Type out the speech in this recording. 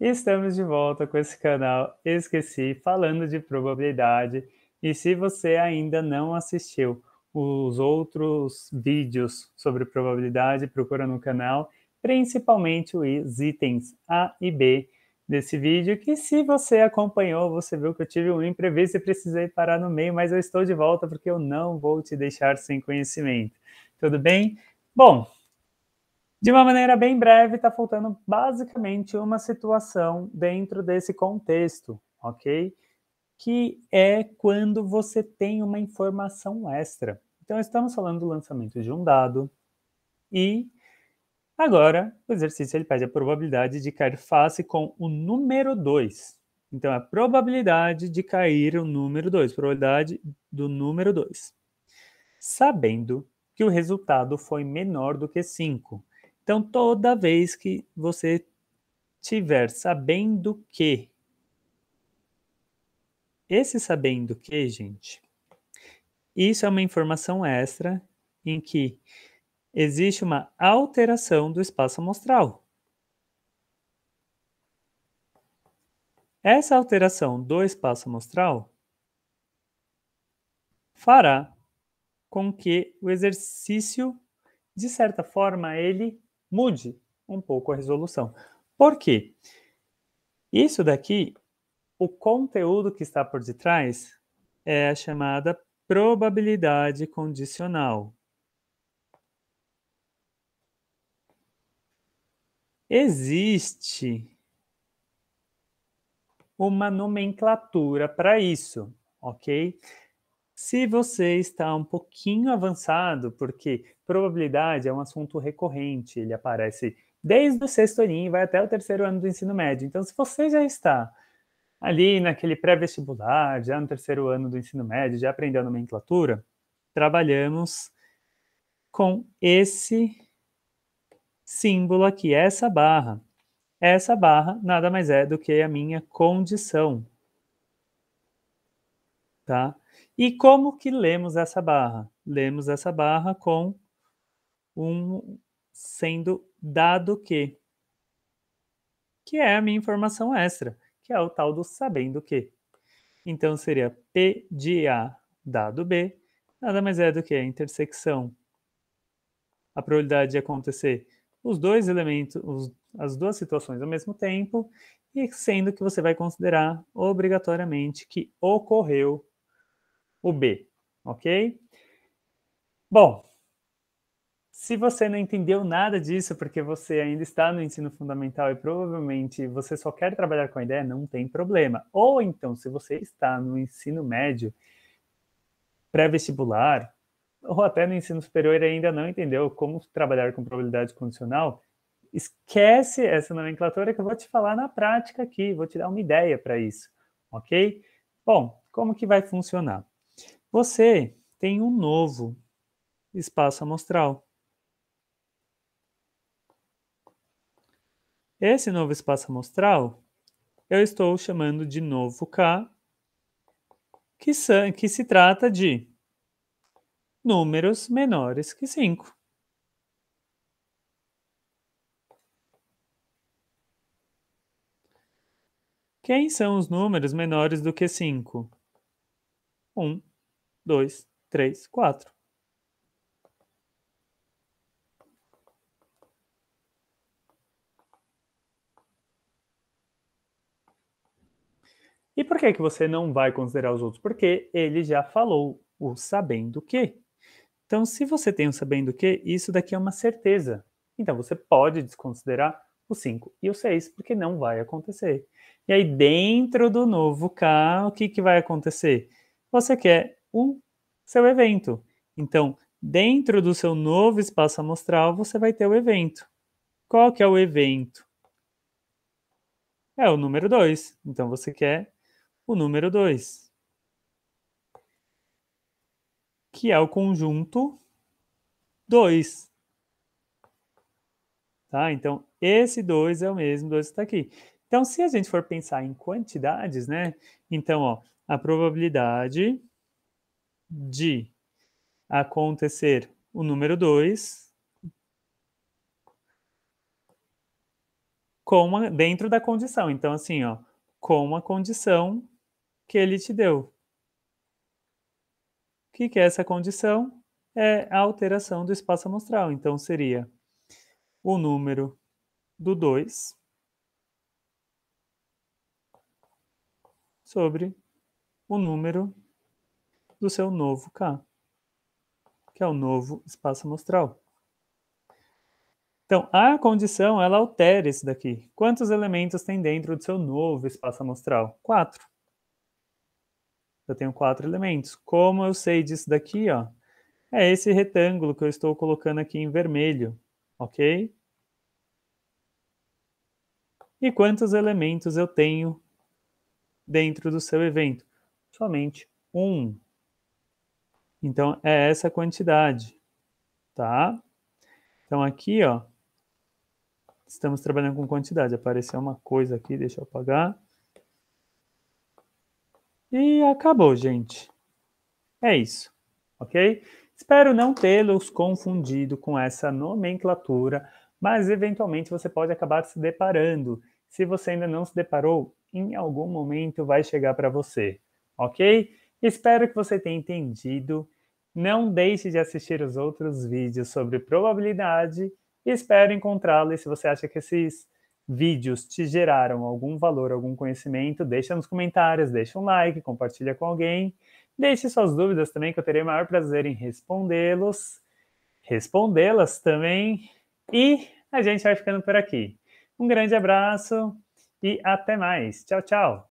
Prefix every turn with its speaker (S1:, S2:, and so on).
S1: Estamos de volta com esse canal Esqueci, falando de probabilidade. E se você ainda não assistiu os outros vídeos sobre probabilidade, procura no canal, principalmente os itens A e B desse vídeo, que se você acompanhou, você viu que eu tive um imprevisto e precisei parar no meio, mas eu estou de volta porque eu não vou te deixar sem conhecimento. Tudo bem? Bom, de uma maneira bem breve, está faltando basicamente uma situação dentro desse contexto, ok? Que é quando você tem uma informação extra. Então, estamos falando do lançamento de um dado e agora o exercício ele pede a probabilidade de cair face com o número 2. Então, é a probabilidade de cair o número 2, probabilidade do número 2. Sabendo que o resultado foi menor do que 5, então, toda vez que você tiver sabendo que. Esse sabendo que, gente, isso é uma informação extra em que existe uma alteração do espaço amostral. Essa alteração do espaço amostral fará com que o exercício, de certa forma, ele mude um pouco a resolução. Por quê? Isso daqui, o conteúdo que está por detrás é a chamada probabilidade condicional. Existe uma nomenclatura para isso, ok? Se você está um pouquinho avançado, porque probabilidade é um assunto recorrente, ele aparece desde o sexto aninho e vai até o terceiro ano do ensino médio. Então, se você já está ali naquele pré-vestibular, já no terceiro ano do ensino médio, já aprendeu a nomenclatura, trabalhamos com esse símbolo aqui, essa barra. Essa barra nada mais é do que a minha condição, Tá? E como que lemos essa barra? Lemos essa barra com um sendo dado que, que é a minha informação extra, que é o tal do sabendo que. Então seria P de A dado B, nada mais é do que a intersecção. A probabilidade de acontecer os dois elementos, os, as duas situações ao mesmo tempo, e sendo que você vai considerar obrigatoriamente que ocorreu o B, ok? Bom, se você não entendeu nada disso, porque você ainda está no ensino fundamental e provavelmente você só quer trabalhar com a ideia, não tem problema. Ou então, se você está no ensino médio, pré-vestibular, ou até no ensino superior e ainda não entendeu como trabalhar com probabilidade condicional, esquece essa nomenclatura que eu vou te falar na prática aqui, vou te dar uma ideia para isso, ok? Bom, como que vai funcionar? Você tem um novo espaço amostral. Esse novo espaço amostral eu estou chamando de novo K, que, são, que se trata de números menores que 5. Quem são os números menores do que 5? 1, um dois, três, quatro. E por que que você não vai considerar os outros? Porque ele já falou o sabendo que. Então, se você tem o sabendo que, isso daqui é uma certeza. Então, você pode desconsiderar o 5 e o 6, porque não vai acontecer. E aí, dentro do novo K, o que, que vai acontecer? Você quer o seu evento. Então, dentro do seu novo espaço amostral, você vai ter o evento. Qual que é o evento? É o número 2. Então, você quer o número 2. Que é o conjunto 2. Tá? Então, esse 2 é o mesmo 2 que está aqui. Então, se a gente for pensar em quantidades, né? Então, ó, a probabilidade de acontecer o número 2 com a, dentro da condição. Então, assim, ó, com a condição que ele te deu. O que, que é essa condição? É a alteração do espaço amostral. Então, seria o número do 2 sobre o número do seu novo K, que é o novo espaço amostral. Então, a condição, ela altera isso daqui. Quantos elementos tem dentro do seu novo espaço amostral? Quatro. Eu tenho quatro elementos. Como eu sei disso daqui, ó? É esse retângulo que eu estou colocando aqui em vermelho, ok? E quantos elementos eu tenho dentro do seu evento? Somente um. Então, é essa quantidade, tá? Então, aqui, ó, estamos trabalhando com quantidade. Apareceu uma coisa aqui, deixa eu apagar. E acabou, gente. É isso, ok? Espero não tê-los confundido com essa nomenclatura, mas eventualmente você pode acabar se deparando. Se você ainda não se deparou, em algum momento vai chegar para você, ok? Espero que você tenha entendido. Não deixe de assistir os outros vídeos sobre probabilidade espero encontrá-lo. E se você acha que esses vídeos te geraram algum valor, algum conhecimento, deixa nos comentários, deixa um like, compartilha com alguém. Deixe suas dúvidas também, que eu terei o maior prazer em respondê-los, respondê-las também. E a gente vai ficando por aqui. Um grande abraço e até mais. Tchau, tchau.